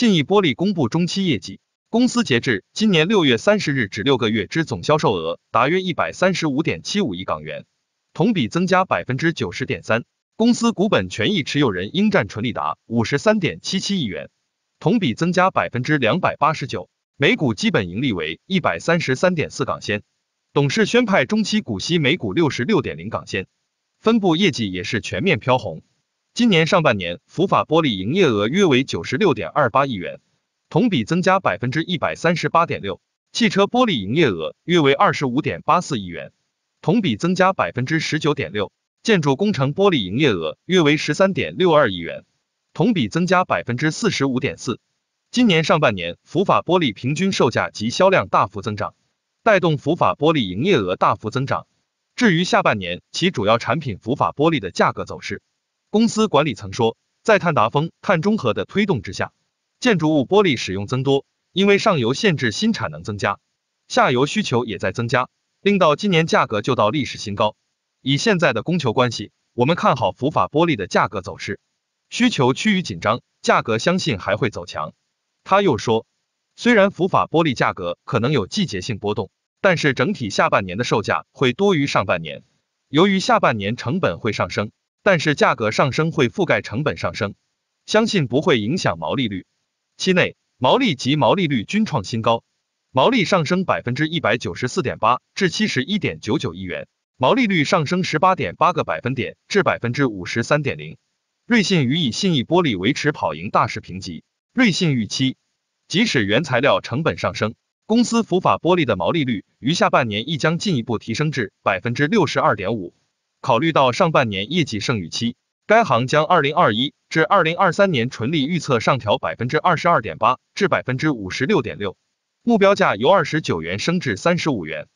信义玻璃公布中期业绩，公司截至今年六月三十日止六个月之总销售额达约一百三十五点七五亿港元，同比增加百分之九十点三。公司股本权益持有人应占纯利达五十三点七七亿元，同比增加百分之两百八十九，每股基本盈利为一百三十三点四港仙，董事宣派中期股息每股六十六点零港仙，分布业绩也是全面飘红。今年上半年，福法玻璃营业额约为九十六点二八亿元，同比增加百分之一百三十八点六；汽车玻璃营业额约为二十五点八四亿元，同比增加百分之十九点六；建筑工程玻璃营业额约为十三点六二亿元，同比增加百分之四十五点四。今年上半年，福法玻璃平均售价及销量大幅增长，带动福法玻璃营业额大幅增长。至于下半年，其主要产品福法玻璃的价格走势。公司管理层说，在碳达峰、碳中和的推动之下，建筑物玻璃使用增多，因为上游限制新产能增加，下游需求也在增加，令到今年价格就到历史新高。以现在的供求关系，我们看好浮法玻璃的价格走势，需求趋于紧张，价格相信还会走强。他又说，虽然浮法玻璃价格可能有季节性波动，但是整体下半年的售价会多于上半年，由于下半年成本会上升。但是价格上升会覆盖成本上升，相信不会影响毛利率。期内，毛利及毛利率均创新高，毛利上升百分之一百九十四点八至七十一点九九亿元，毛利率上升十八点八个百分点至百分之五十三点零。瑞信予以信义玻璃维持跑赢大市评级。瑞信预期，即使原材料成本上升，公司浮法玻璃的毛利率于下半年亦将进一步提升至百分之六十二点五。考虑到上半年业绩剩余期，该行将2021至2023年纯利预测上调22.8%至56.6%，目标价由29元升至35元。